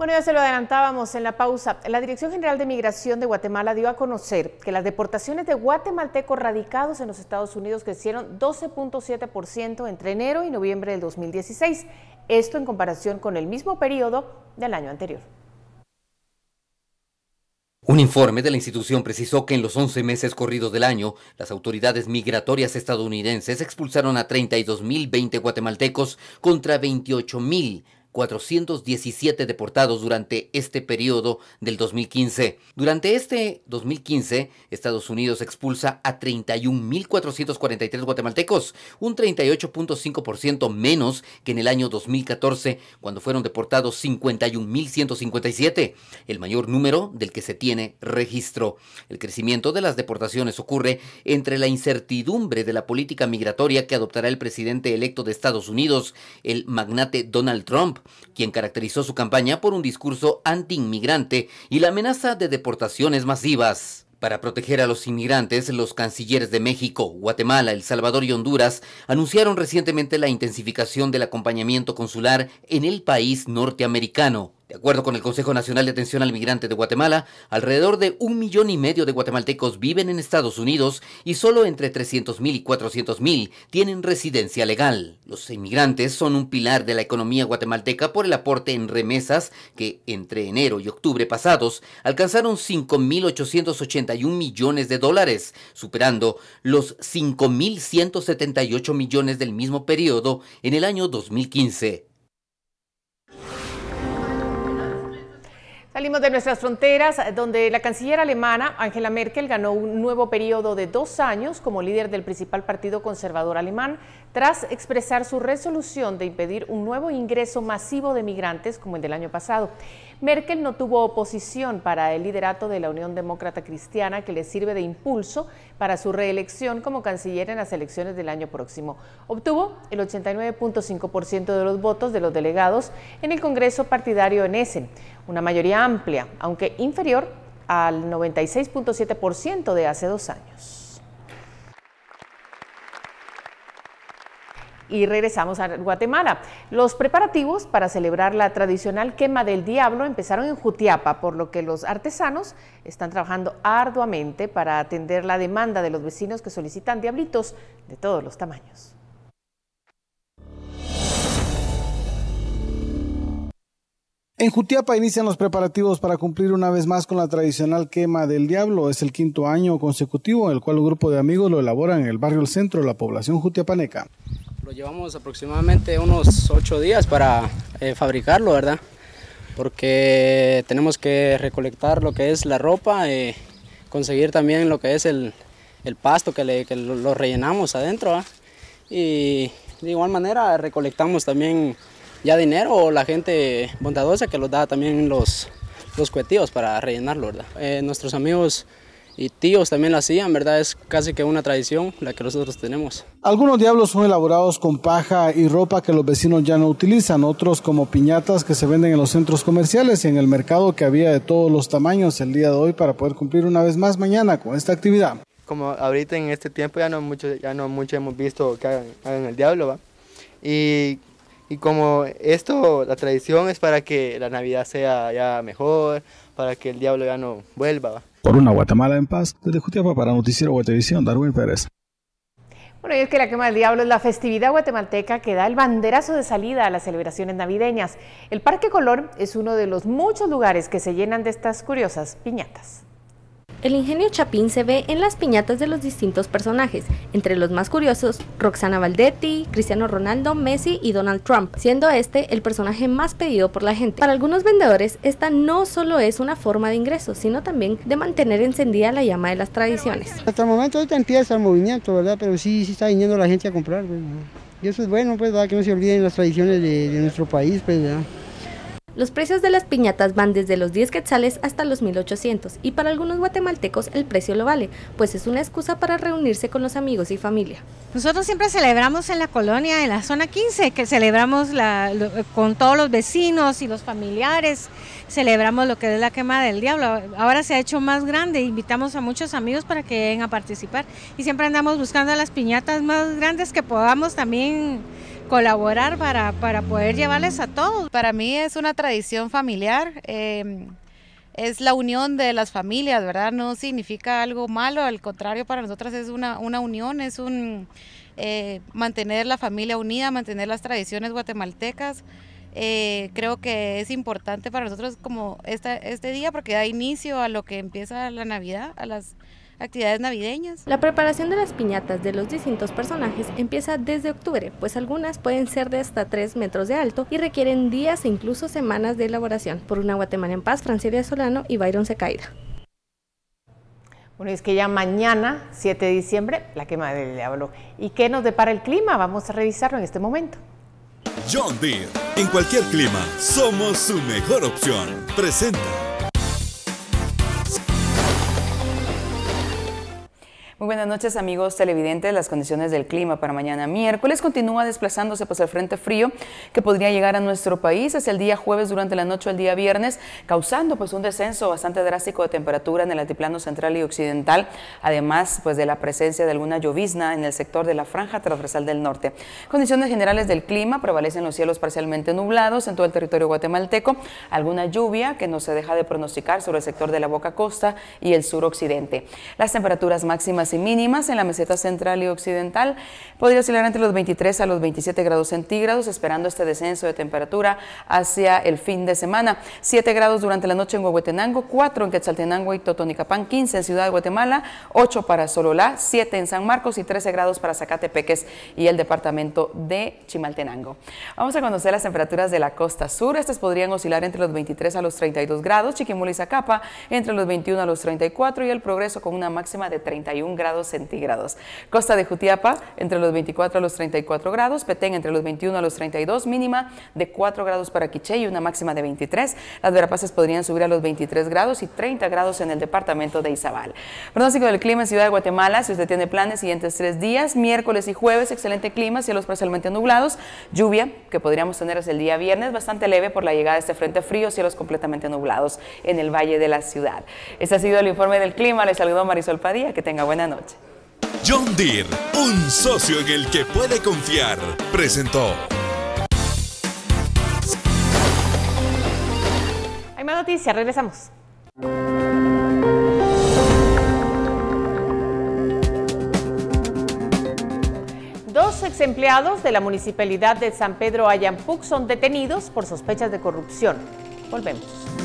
Bueno, ya se lo adelantábamos en la pausa. La Dirección General de Migración de Guatemala dio a conocer que las deportaciones de guatemaltecos radicados en los Estados Unidos crecieron 12.7% entre enero y noviembre del 2016, esto en comparación con el mismo periodo del año anterior. Un informe de la institución precisó que en los 11 meses corridos del año, las autoridades migratorias estadounidenses expulsaron a 32.020 guatemaltecos contra 28.000 417 deportados durante este periodo del 2015. Durante este 2015, Estados Unidos expulsa a 31.443 guatemaltecos, un 38.5% menos que en el año 2014, cuando fueron deportados 51.157, el mayor número del que se tiene registro. El crecimiento de las deportaciones ocurre entre la incertidumbre de la política migratoria que adoptará el presidente electo de Estados Unidos, el magnate Donald Trump, quien caracterizó su campaña por un discurso anti-inmigrante y la amenaza de deportaciones masivas. Para proteger a los inmigrantes, los cancilleres de México, Guatemala, El Salvador y Honduras anunciaron recientemente la intensificación del acompañamiento consular en el país norteamericano. De acuerdo con el Consejo Nacional de Atención al Migrante de Guatemala, alrededor de un millón y medio de guatemaltecos viven en Estados Unidos y solo entre 300.000 y 400.000 tienen residencia legal. Los inmigrantes son un pilar de la economía guatemalteca por el aporte en remesas que entre enero y octubre pasados alcanzaron 5.881 millones de dólares, superando los 5.178 millones del mismo periodo en el año 2015. Salimos de nuestras fronteras, donde la canciller alemana Angela Merkel ganó un nuevo periodo de dos años como líder del principal partido conservador alemán, tras expresar su resolución de impedir un nuevo ingreso masivo de migrantes como el del año pasado. Merkel no tuvo oposición para el liderato de la Unión Demócrata Cristiana, que le sirve de impulso para su reelección como canciller en las elecciones del año próximo. Obtuvo el 89.5% de los votos de los delegados en el Congreso partidario en Essen, una mayoría amplia, aunque inferior al 96.7% de hace dos años. y regresamos a Guatemala. Los preparativos para celebrar la tradicional quema del diablo empezaron en Jutiapa, por lo que los artesanos están trabajando arduamente para atender la demanda de los vecinos que solicitan diablitos de todos los tamaños. En Jutiapa inician los preparativos para cumplir una vez más con la tradicional quema del diablo. Es el quinto año consecutivo en el cual un grupo de amigos lo elaboran en el barrio El Centro de la población jutiapaneca. Lo llevamos aproximadamente unos 8 días para eh, fabricarlo, ¿verdad? Porque tenemos que recolectar lo que es la ropa, y eh, conseguir también lo que es el, pasto que, le, que lo, rellenamos adentro. Y de igual manera recolectamos también ya dinero o la gente bondadosa que los da también los, los cuetíos para rellenarlo, ¿verdad? Eh, nuestros amigos y tíos también lo hacían, ¿verdad? Es casi que una tradición la que nosotros tenemos. Algunos diablos son elaborados con paja y ropa que los vecinos ya no utilizan, otros como piñatas que se venden en los centros comerciales y en el mercado que había de todos los tamaños el día de hoy para poder cumplir una vez más mañana con esta actividad. Como ahorita en este tiempo ya no mucho, ya no hemos visto que hagan, el diablo, ¿va? Y, y como esto, la tradición es para que la Navidad sea ya mejor, para que el diablo ya no vuelva. Por una Guatemala en paz, desde Jutiapa para Noticiero Guatevisión, Darwin Pérez. Bueno, y es que la quema del diablo es la festividad guatemalteca que da el banderazo de salida a las celebraciones navideñas. El Parque Color es uno de los muchos lugares que se llenan de estas curiosas piñatas. El ingenio Chapín se ve en las piñatas de los distintos personajes, entre los más curiosos, Roxana Valdetti, Cristiano Ronaldo, Messi y Donald Trump, siendo este el personaje más pedido por la gente. Para algunos vendedores, esta no solo es una forma de ingreso, sino también de mantener encendida la llama de las tradiciones. Hasta el momento ahorita empieza el movimiento, ¿verdad? Pero sí, sí está viniendo la gente a comprar, ¿verdad? Pues, y eso es bueno, pues, ¿verdad? Que no se olviden las tradiciones de, nuestro país, pues, ¿verdad? Los precios de las piñatas van desde los 10 quetzales hasta los 1800 y para algunos guatemaltecos el precio lo vale, pues es una excusa para reunirse con los amigos y familia. Nosotros siempre celebramos en la colonia, de la zona 15, que celebramos con todos los vecinos y los familiares, celebramos lo que es la quema del diablo. Ahora se ha hecho más grande, invitamos a muchos amigos para que vengan a participar y siempre andamos buscando las piñatas más grandes que podamos también colaborar para, para poder llevarles a todos. Para mí es una tradición familiar. Em, es la unión de las familias, ¿verdad? No significa algo malo, al contrario, para nosotras es una, una unión, es un eh, mantener la familia unida, mantener las tradiciones guatemaltecas. Eh, creo que es importante para nosotros como esta, este día porque da inicio a lo que empieza la Navidad, a las actividades navideñas. La preparación de las piñatas de los distintos personajes empieza desde octubre, pues algunas pueden ser de hasta 3 metros de alto y requieren días e incluso semanas de elaboración. Por una Guatemala en paz, Francia Solano y Byron Secaida. Bueno, es que ya mañana, 7 de diciembre, la quema del diablo. ¿Y qué nos depara el clima? Vamos a revisarlo en este momento. John Deere, en cualquier clima, somos su mejor opción. Presenta. Muy buenas noches amigos televidentes. Las condiciones del clima para mañana miércoles continúa desplazándose pues el frente frío que podría llegar a nuestro país hacia el día jueves durante la noche o el día viernes, causando pues un descenso bastante drástico de temperatura en el altiplano central y occidental, además pues de la presencia de alguna llovizna en el sector de la franja transversal del norte. Condiciones generales del clima prevalecen los cielos parcialmente nublados en todo el territorio guatemalteco, alguna lluvia que no se deja de pronosticar sobre el sector de la Boca Costa y el sur occidente. Las temperaturas máximas y mínimas en la meseta central y occidental. Podría oscilar entre los 23 a los 27 grados centígrados, esperando este descenso de temperatura hacia el fin de semana. 7 grados durante la noche en Huehuetenango, 4 en Quetzaltenango y Totonicapán, 15 en Ciudad de Guatemala, 8 para Sololá, 7 en San Marcos y 13 grados para Zacatepeques y el departamento de Chimaltenango. Vamos a conocer las temperaturas de la costa sur. Estas podrían oscilar entre los 23 a los 32 grados, Chiquimula y Zacapa entre los 21 a los 34 y el progreso con una máxima de 31 grados grados centígrados. Costa de Jutiapa entre los 24 a los 34 grados, Petén entre los 21 a los 32, mínima de 4 grados para Quiché y una máxima de 23. Las verapaces podrían subir a los 23 grados y 30 grados en el departamento de Izabal. Pronóstico del clima en Ciudad de Guatemala, si usted tiene planes, siguientes tres días, miércoles y jueves, excelente clima, cielos parcialmente nublados, lluvia que podríamos tener hasta el día viernes, bastante leve por la llegada de este frente frío, cielos completamente nublados en el valle de la ciudad. Este ha sido el informe del clima, les saludo Marisol Padilla, que tenga buena John Deere, un socio en el que puede confiar, presentó. Hay más noticias, regresamos. Dos empleados de la municipalidad de San Pedro Ayampuc son detenidos por sospechas de corrupción. Volvemos.